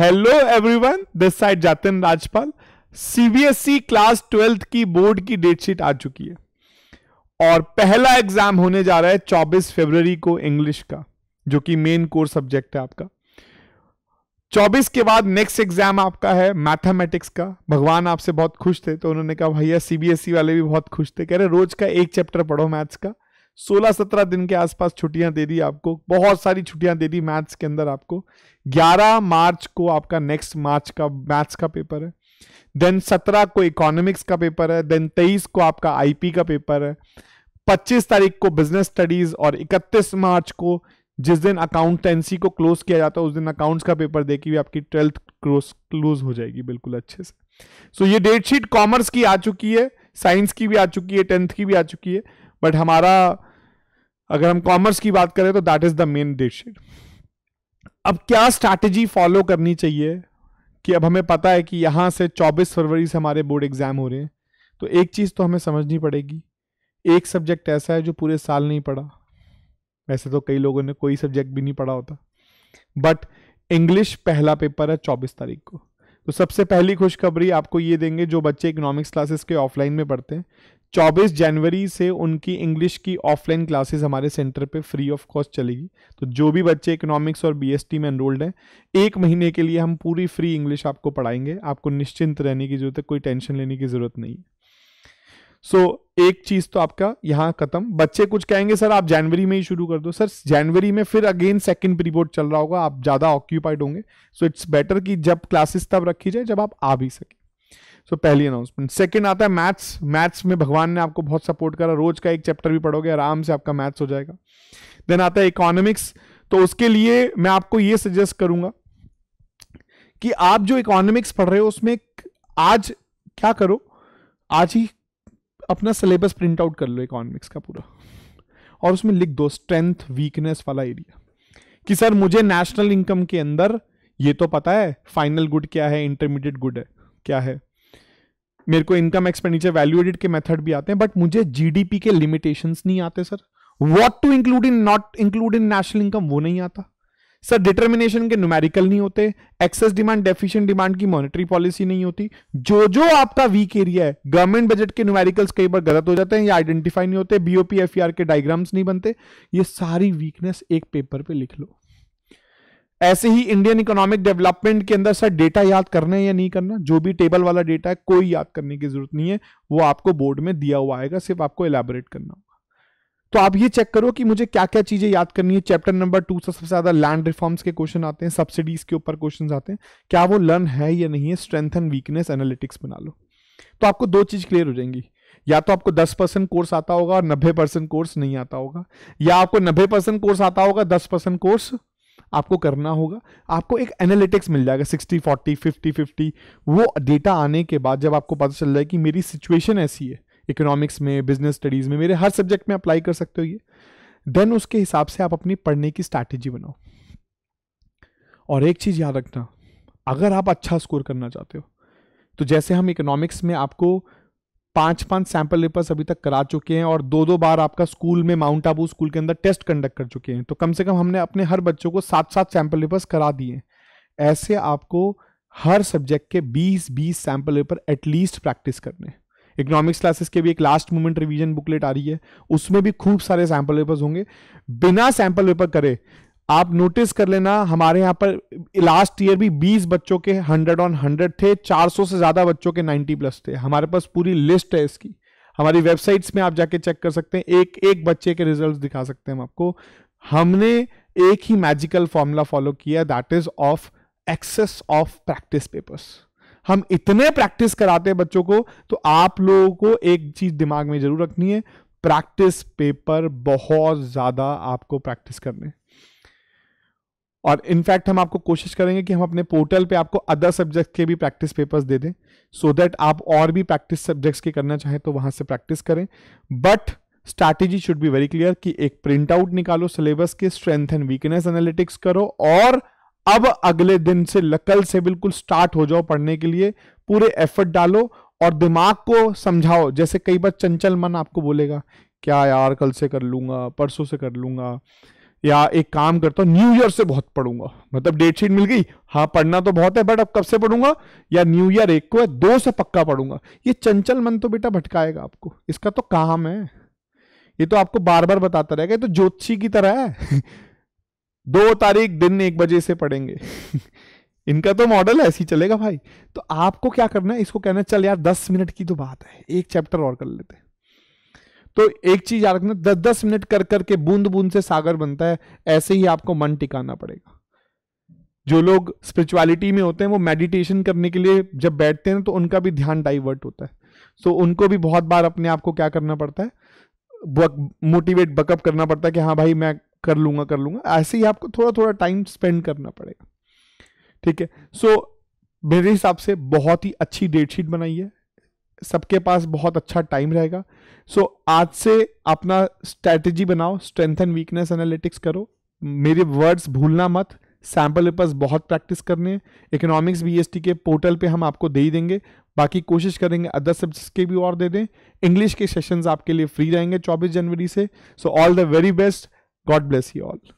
hello everyone this side Jatin Rajpal CBSE class twelfth की board की date sheet आ चुकी है और पहला एग्जाम होने जा रहा है 24 फरवरी को इंग्लिश का जो कि मेन कोर सब्जेक्ट है आपका 24 के बाद नेक्स्ट एग्जाम आपका है मैथमेटिक्स का भगवान आपसे बहुत खुश थे तो उन्होंने कहा भैया सीबीएसई e वाले भी बहुत खुश थे कह रहे रोज का एक चैप्टर पढ़ो मैथ्स का सोलह सत्रह दिन के आसपास छुट्टियां दे दी आपको बहुत सारी छुट्टियां दे दी मैथ्स के अंदर आपको ग्यारह मार्च को आपका नेक्स्ट मार्च का मैथ्स का पेपर है देन सत्रह को इकोनॉमिक्स का पेपर है देन तेईस को आपका आईपी का पेपर है पच्चीस तारीख को बिजनेस स्टडीज और इकतीस मार्च को जिस दिन अकाउंटेंसी को क्लोज किया जाता है उस दिन अकाउंट्स का पेपर दे के भी आपकी ट्वेल्थ क्लोज क्लोज हो जाएगी बिल्कुल अच्छे से सो so, ये डेट शीट कॉमर्स की आ चुकी है साइंस की भी आ चुकी है टेंथ की भी आ चुकी है बट हमारा अगर हम कॉमर्स की बात करें तो दैट इज द मेन डिशेड अब क्या स्ट्रैटेजी फॉलो करनी चाहिए कि अब हमें पता है कि यहां से 24 फरवरी से हमारे बोर्ड एग्जाम हो रहे हैं तो एक चीज़ तो हमें समझनी पड़ेगी एक सब्जेक्ट ऐसा है जो पूरे साल नहीं पढ़ा वैसे तो कई लोगों ने कोई सब्जेक्ट भी नहीं पढ़ा होता बट इंग्लिश पहला पेपर है चौबीस तारीख को तो सबसे पहली खुशखबरी आपको ये देंगे जो बच्चे इकोनॉमिक्स क्लासेस के ऑफलाइन में पढ़ते हैं 24 जनवरी से उनकी इंग्लिश की ऑफलाइन क्लासेस हमारे सेंटर पे फ्री ऑफ कॉस्ट चलेगी तो जो भी बच्चे इकोनॉमिक्स और बीएसटी में एनरोल्ड हैं एक महीने के लिए हम पूरी फ्री इंग्लिश आपको पढ़ाएंगे आपको निश्चिंत रहने की जरूरत है कोई टेंशन लेने की जरूरत नहीं है सो so, एक चीज तो आपका यहाँ खत्म बच्चे कुछ कहेंगे सर आप जनवरी में ही शुरू कर दो सर जनवरी में फिर अगेन सेकेंड प्रीबोर्ड चल रहा होगा आप ज्यादा ऑक्यूपाइड होंगे सो इट्स बेटर कि जब क्लासेस तब रखी जाए जब आप आ भी सके सो so, पहली अनाउंसमेंट सेकंड आता है मैथ्स मैथ्स में भगवान ने आपको बहुत सपोर्ट करा रोज का एक चैप्टर भी पढ़ोगे आराम से आपका मैथ्स हो जाएगा देन आता है इकोनॉमिक्स तो उसके लिए मैं आपको ये सजेस्ट करूंगा कि आप जो इकोनॉमिक्स पढ़ रहे हो उसमें आज क्या करो आज ही अपना सिलेबस प्रिंट आउट कर लो इकोनॉमिक्स का पूरा और उसमें लिख दो स्ट्रेंथ वीकनेस वाला एरिया कि सर मुझे नेशनल इनकम के अंदर ये तो पता है फाइनल गुड क्या है इंटरमीडिएट गुड है क्या है मेरे को इनकम एक्सपेंडिचर एडिट के मेथड भी आते हैं बट मुझे जीडीपी के लिमिटेशंस नहीं आते sir what to include in not include in national income वो नहीं आता सर डिटर्मिनेशन के न्यूमेरिकल नहीं होते एक्सेस डिमांड डेफिशिएंट डिमांड की मॉनेटरी पॉलिसी नहीं होती जो जो आपका वीक एरिया है गवर्नमेंट बजट के न्यूमेरिकल्स कई बार गलत हो जाते हैं या आइडेंटिफाई नहीं होते बीओपी एफ e के डायग्राम्स नहीं बनते ये सारी वीकनेस एक पेपर पे लिख लो ऐसे ही इंडियन इकोनॉमिक डेवलपमेंट के अंदर सर डेटा याद करना है या नहीं करना जो भी टेबल वाला डेटा है कोई याद करने की जरूरत नहीं है वो आपको बोर्ड में दिया हुआ आएगा सिर्फ आपको एलैबोरेट करना होगा तो आप ये चेक करो कि मुझे क्या क्या चीजें याद करनी है चैप्टर नंबर टू से सबसे ज्यादा लैंड रिफॉर्म्स के क्वेश्चन आते हैं सब्सिडीज के ऊपर क्वेश्चन आते हैं क्या वो लर्न है या नहीं है स्ट्रेंथ एंड वीकनेस एनालिटिक्स बना लो तो आपको दो चीज क्लियर हो जाएंगी या तो आपको 10 परसेंट कोर्स आता होगा और 90 परसेंट कोर्स नहीं आता होगा या आपको 90 परसेंट कोर्स आता होगा 10 परसेंट कोर्स आपको करना होगा आपको एक एनालिटिक्स मिल जाएगा 60 40 50 50 वो डेटा आने के बाद जब आपको पता चल रहा है कि मेरी सिचुएशन ऐसी है इकोनॉमिक्स में बिजनेस स्टडीज़ में मेरे हर सब्जेक्ट में अप्लाई कर सकते हो ये देन उसके हिसाब से आप अपनी पढ़ने की स्ट्रैटेजी बनाओ और एक चीज़ याद रखना अगर आप अच्छा स्कोर करना चाहते हो तो जैसे हम इकोनॉमिक्स में आपको पांच पांच सैंपल पेपर्स अभी तक करा चुके हैं और दो दो बार आपका स्कूल में माउंट आबू स्कूल के अंदर टेस्ट कंडक्ट कर चुके हैं तो कम से कम हमने अपने हर बच्चों को सात सात सैंपल पेपर्स करा दिए ऐसे आपको हर सब्जेक्ट के 20-20 सैंपल पेपर एटलीस्ट प्रैक्टिस करने इकोनॉमिक्स क्लासेस के भी एक लास्ट मोमेंट रिवीजन बुकलेट आ रही है उसमें भी खूब सारे सैंपल पेपर्स होंगे बिना सैंपल पेपर करे आप नोटिस कर लेना हमारे यहाँ पर लास्ट ईयर भी 20 बच्चों के 100 ऑन 100 थे 400 से ज़्यादा बच्चों के 90 प्लस थे हमारे पास पूरी लिस्ट है इसकी हमारी वेबसाइट्स में आप जाके चेक कर सकते हैं एक एक बच्चे के रिजल्ट्स दिखा सकते हैं हम आपको हमने एक ही मैजिकल फॉर्मूला फॉलो किया that is of excess of practice papers हम इतने प्रैक्टिस कराते हैं बच्चों को तो आप लोगों को एक चीज दिमाग में जरूर रखनी है प्रैक्टिस पेपर बहुत ज़्यादा आपको प्रैक्टिस करने और इनफैक्ट हम आपको कोशिश करेंगे कि हम अपने पोर्टल पे आपको अदर सब्जेक्ट के भी प्रैक्टिस पेपर्स दे दें सो दैट आप और भी प्रैक्टिस सब्जेक्ट्स के करना चाहें तो वहां से प्रैक्टिस करें but strategy should be very clear कि एक प्रिंट आउट निकालो सिलेबस के स्ट्रेंथ एंड वीकनेस एनालिटिक्स करो और अब अगले दिन से लकल से बिल्कुल स्टार्ट हो जाओ पढ़ने के लिए पूरे एफर्ट डालो और दिमाग को समझाओ जैसे कई बार चंचल मन आपको बोलेगा क्या यार कल से कर लूंगा परसों से कर लूंगा या एक काम करता हूं न्यू ईयर से बहुत पढ़ूंगा मतलब डेट शीट मिल गई हाँ पढ़ना तो बहुत है बट अब कब से पढ़ूंगा या न्यू ईयर एक को है दो से पक्का पढ़ूंगा ये चंचल मन तो बेटा भटकाएगा आपको इसका तो काम है ये तो आपको बार बार बताता रहेगा ये तो ज्योतिषी की तरह है दो तारीख दिन एक बजे से पढ़ेंगे इनका तो मॉडल ऐसे ही चलेगा भाई तो आपको क्या करना है इसको कहना है चल यार दस मिनट की तो बात है एक चैप्टर और कर लेते हैं तो एक चीज याद रखना दस दस मिनट कर करके बूंद बूंद से सागर बनता है ऐसे ही आपको मन टिकाना पड़ेगा जो लोग स्पिरिचुअलिटी में होते हैं वो मेडिटेशन करने के लिए जब बैठते हैं तो उनका भी ध्यान डाइवर्ट होता है सो so, उनको भी बहुत बार अपने आप को क्या करना पड़ता है मोटिवेट बकअप करना पड़ता है कि हाँ भाई मैं कर लूंगा कर लूंगा ऐसे ही आपको थोड़ा थोड़ा टाइम स्पेंड करना पड़ेगा ठीक है सो so, मेरे हिसाब से बहुत ही अच्छी डेट शीट बनाई है सबके पास बहुत अच्छा टाइम रहेगा सो so, आज से अपना स्ट्रैटेजी बनाओ स्ट्रेंथ एंड वीकनेस एनालिटिक्स करो मेरे वर्ड्स भूलना मत सैम्पल पेपर्स बहुत प्रैक्टिस करने हैं इकोनॉमिक्स बी के पोर्टल पे हम आपको दे ही देंगे बाकी कोशिश करेंगे अदर सब्जेक्ट्स के भी और दे दें इंग्लिश के सेशंस आपके लिए फ्री रहेंगे 24 जनवरी से so all the very best God bless you all